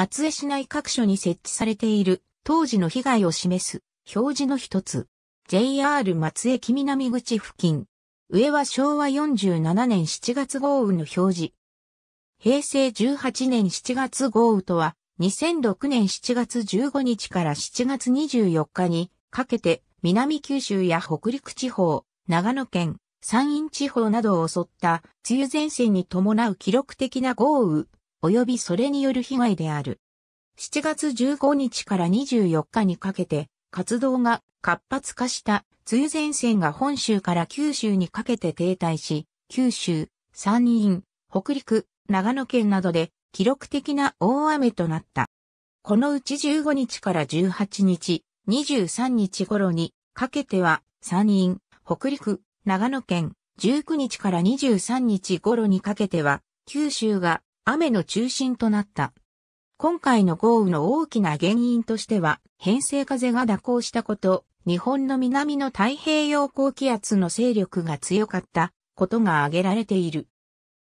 松江市内各所に設置されている当時の被害を示す表示の一つ。JR 松江木南口付近。上は昭和47年7月豪雨の表示。平成18年7月豪雨とは、2006年7月15日から7月24日にかけて南九州や北陸地方、長野県、山陰地方などを襲った梅雨前線に伴う記録的な豪雨及びそれによる被害である。7月15日から24日にかけて、活動が活発化した梅雨前線が本州から九州にかけて停滞し、九州、山陰、北陸、長野県などで記録的な大雨となった。このうち15日から18日、23日頃にかけては山陰、北陸、長野県、19日から23日頃にかけては九州が雨の中心となった。今回の豪雨の大きな原因としては、偏西風が蛇行したこと、日本の南の太平洋高気圧の勢力が強かったことが挙げられている。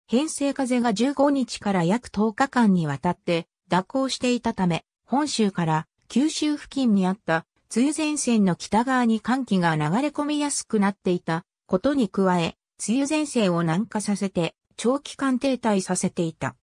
偏西風が15日から約10日間にわたって蛇行していたため、本州から九州付近にあった梅雨前線の北側に寒気が流れ込みやすくなっていたことに加え、梅雨前線を南下させて長期間停滞させていた。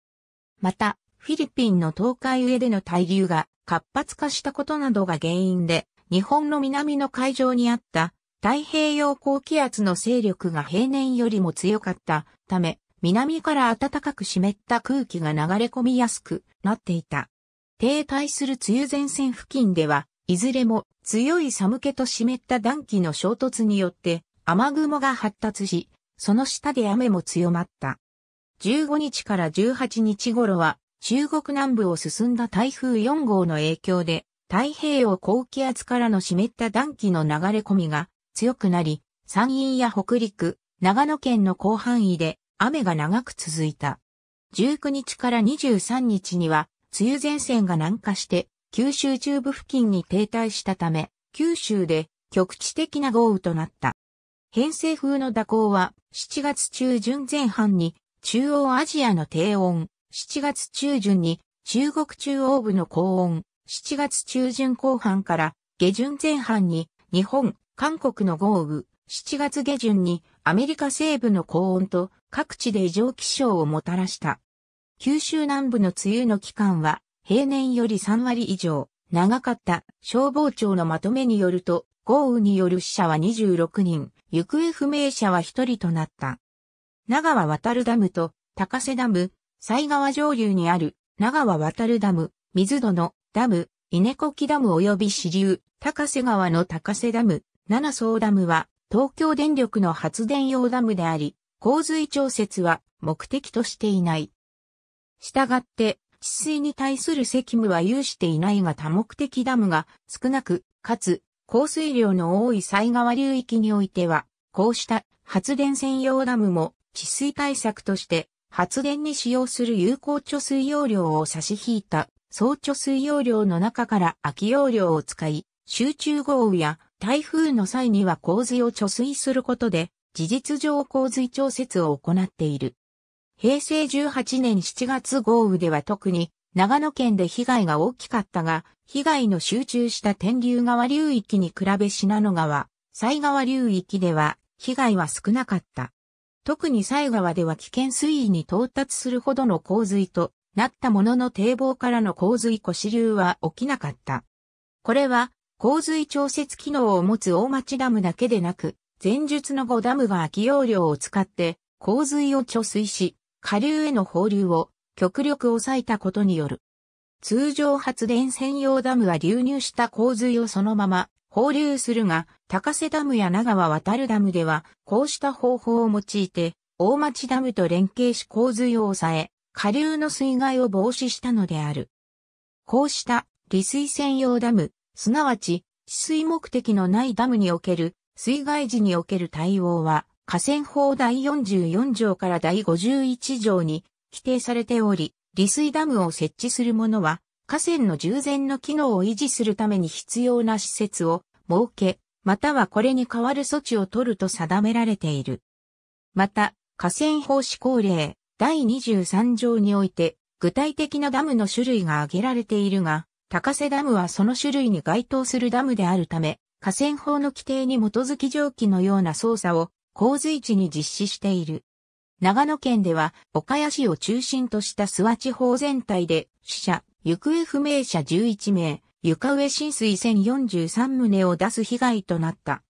また、フィリピンの東海上での対流が活発化したことなどが原因で、日本の南の海上にあった太平洋高気圧の勢力が平年よりも強かったため、南から暖かく湿った空気が流れ込みやすくなっていた。停滞する梅雨前線付近では、いずれも強い寒気と湿った暖気の衝突によって雨雲が発達し、その下で雨も強まった。15日から18日頃は中国南部を進んだ台風4号の影響で太平洋高気圧からの湿った暖気の流れ込みが強くなり、山陰や北陸、長野県の広範囲で雨が長く続いた。19日から23日には梅雨前線が南下して九州中部付近に停滞したため、九州で局地的な豪雨となった。偏西風の蛇行は7月中旬前半に中央アジアの低温、7月中旬に中国中央部の高温、7月中旬後半から下旬前半に日本、韓国の豪雨、7月下旬にアメリカ西部の高温と各地で異常気象をもたらした。九州南部の梅雨の期間は平年より3割以上長かった消防庁のまとめによると豪雨による死者は26人、行方不明者は1人となった。長和渡るダムと高瀬ダム、西川上流にある長和渡るダム、水戸のダム、稲子木ダム及び支流、高瀬川の高瀬ダム、七層ダムは東京電力の発電用ダムであり、洪水調節は目的としていない。したがって、治水に対する責務は有していないが多目的ダムが少なく、かつ、降水量の多い西川流域においては、こうした発電専用ダムも治水対策として発電に使用する有効貯水容量を差し引いた総貯水容量の中から空き容量を使い、集中豪雨や台風の際には洪水を貯水することで、事実上洪水調節を行っている。平成18年7月豪雨では特に長野県で被害が大きかったが、被害の集中した天竜川流域に比べ信濃川、西川流域では被害は少なかった。特に西川では危険水位に到達するほどの洪水となったものの堤防からの洪水越し流は起きなかった。これは洪水調節機能を持つ大町ダムだけでなく、前述の5ダムが空き容量を使って洪水を貯水し、下流への放流を極力抑えたことによる。通常発電専用ダムは流入した洪水をそのまま放流するが、高瀬ダムや長川渡るダムでは、こうした方法を用いて、大町ダムと連携し洪水を抑え、下流の水害を防止したのである。こうした利水専用ダム、すなわち、治水目的のないダムにおける水害時における対応は、河川法第44条から第51条に規定されており、利水ダムを設置する者は、河川の従前の機能を維持するために必要な施設を設け、またはこれに代わる措置を取ると定められている。また、河川法施行令第23条において、具体的なダムの種類が挙げられているが、高瀬ダムはその種類に該当するダムであるため、河川法の規定に基づき蒸気のような操作を洪水地に実施している。長野県では、岡谷市を中心とした諏訪地方全体で、死者、行方不明者11名、床上浸水1043棟を出す被害となった。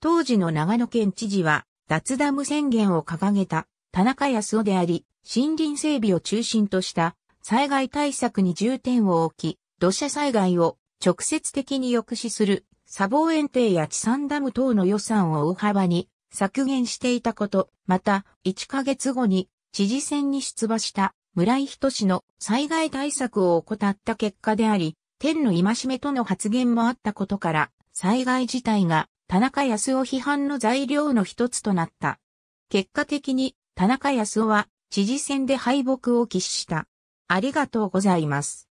当時の長野県知事は、脱ダム宣言を掲げた田中康夫であり、森林整備を中心とした災害対策に重点を置き、土砂災害を直接的に抑止する砂防園庭や地産ダム等の予算を大幅に削減していたこと、また1ヶ月後に知事選に出馬した村井人氏の災害対策を怠った結果であり、天の戒めとの発言もあったことから、災害自体が田中康夫批判の材料の一つとなった。結果的に田中康夫は知事選で敗北を喫した。ありがとうございます。